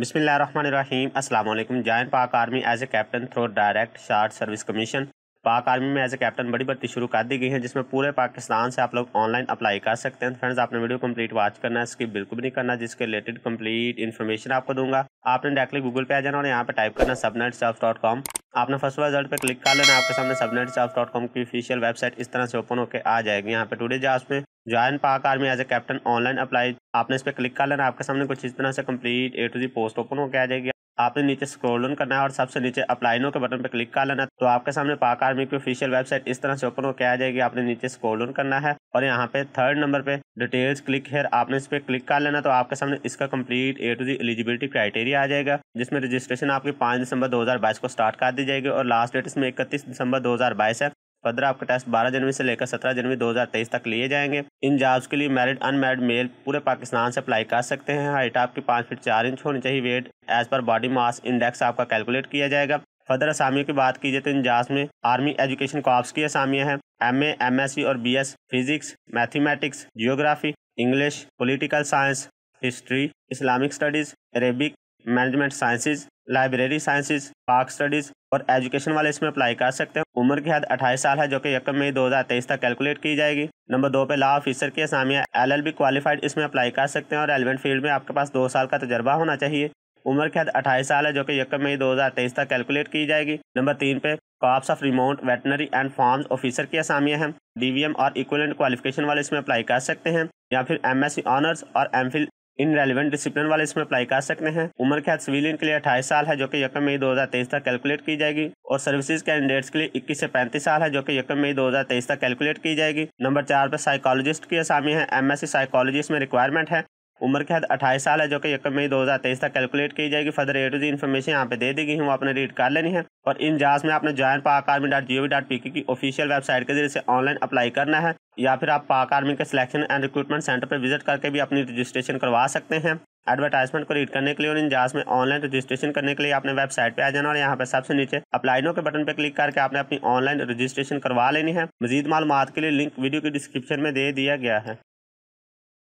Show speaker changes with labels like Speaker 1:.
Speaker 1: बिसमीम अल्लाम join Pak army as a captain through direct short service commission Pak army में as a captain बड़ी भर्ती शुरू कर दी गई है जिसमें पूरे पाकिस्तान से आप लोग ऑनलाइन अप्लाई कर सकते हैं फ्रेंड्स आपने वीडियो कंप्लीट वॉच करना है इसकी बिल्कुल भी नहीं करना जिसके रिलेटेड कंप्लीट इन्फॉर्मेशन आपको दूंगा आपने डायरेक्टली गूगल पे आ जाना और यहाँ पे टाइप करना सबनेट सेल्फ डॉट कॉम आपने फर्स्ट रिजल्ट पर क्लिक कर लेना आपके सामने सबनेट सेल्फ डॉट कॉम की ऑफिशियल वेबसाइट इस तरह से ओपन होकर आ जाएगी यहाँ पे टूडे जॉब्स में join Pak army as a captain online apply आपने इस पर क्लिक कर लेना आपके सामने कुछ इस तरह से complete A to Z post open होकर आ जाएगी आपने नीचे स्क्रॉल करना है और सबसे नीचे अप्लाई नो के बटन पर क्लिक कर लेना तो आपके सामने पाक आर्मी की ऑफिशियल वेबसाइट इस तरह से ओपन होकर आ जाएगी आपने नीचे स्क्रॉल डाउन करना है और यहाँ पे थर्ड नंबर पे डिटेल्स क्लिक है आपने इस पर क्लिक कर लेना तो आपके सामने इसका complete A to Z eligibility criteria आ जाएगा जिसमें रजिस्ट्रेशन आपकी पांच दिसंबर दो को स्टार्ट कर दी जाएगी और लास्ट डेट इसमें इकतीस दिसंबर दो है पंद्रह आपके टेस्ट बारह जनवरी से लेकर सत्रह जनवरी तेईस तक लिए जाएंगे इन जॉब्स के लिए मैरिड अनमैरिड मेल पूरे पाकिस्तान से अप्लाई कर सकते हैं हाइट आपकी पाँच फीट चार इंच होनी चाहिए वेट एज पर बॉडी मास इंडेक्स आपका कैलकुलेट किया जाएगा फर्दर असामियों की बात की जाए तो इन जॉब्स में आर्मी एजुकेशन कॉप्स की असामियाँ हैं M A M S C और B S physics mathematics geography English political science history Islamic studies Arabic management sciences library sciences Pak studies और एजुकेशन वाले इसमें अप्लाई कर सकते हैं उम्र की हद अट्ठाईस साल है जो कि यकम मई दो हज़ार तेईस तक कैलकुलेट की जाएगी नंबर दो पे लॉ ऑफिसर की असामिया एल एल बी क्वालिफाइड इसमें अप्लाई कर सकते हैं और रेलिवेंट फील्ड में आपके पास दो साल का तजर्बा होना चाहिए उम्र की हद अट्ठाईस साल है जो कि यकम मई तेईस तक कैलकुलेट की जाएगी नंबर तीन पे corps of remount veterinary and farm officer की असामियाँ हैं डीवीएम और इक्वलेंट क्वालिफिकेशन वाले इसमें अप्लाई कर सकते हैं या फिर एमएससी ऑनर्स और फिल इन रेलिवेंट डिसिप्लिन वाले इसमें अप्लाई कर सकते हैं उम्र के हाथ सिविलियन के लिए अट्ठाईस साल है जो कि यकम मई तेईस तक कैलकुलेट की जाएगी और सर्विसेज कैंडिडेट्स के लिए इक्कीस से पैंतीस साल है जो कि यकम मई तेईस तक कैलकुलेट की जाएगी नंबर चार पर साइकोलॉजिस्ट की आसामी है एम एस साइकोलॉजिस्ट में रिक्वायरमेंट है उम्र की हद अट्ठाईस साल है जो कि एक मई दो हज़ार तेईस तक कैलकुलेट की जाएगी further A to Z information यहाँ पे दे दी गई है वो आपने रीड कर लेनी है और इन जहाज में आपने join Pak army dot G O V dot P की ऑफिशियल वेबसाइट के जरिए से ऑनलाइन अप्लाई करना है या फिर आप पाक आर्मी के सिलेक्शन एंड रिक्रूटमेंट सेंटर पर विजिट करके भी अपनी रजिस्ट्रेशन करवा सकते हैं एडवर्टाइजमेंट को रीड करने के लिए और इन जहाज में ऑनलाइन रजिस्ट्रेशन करने के लिए आपने वेबसाइट पे आ जाना और यहाँ पर सबसे नीचे अप्लाई नो के बटन पर क्लिक करके आपने अपनी ऑनलाइन रजिस्ट्रेशन करवा लेनी है मजीद मालूम के लिए लिंक वीडियो की डिस्क्रिप्शन में दे दिया गया है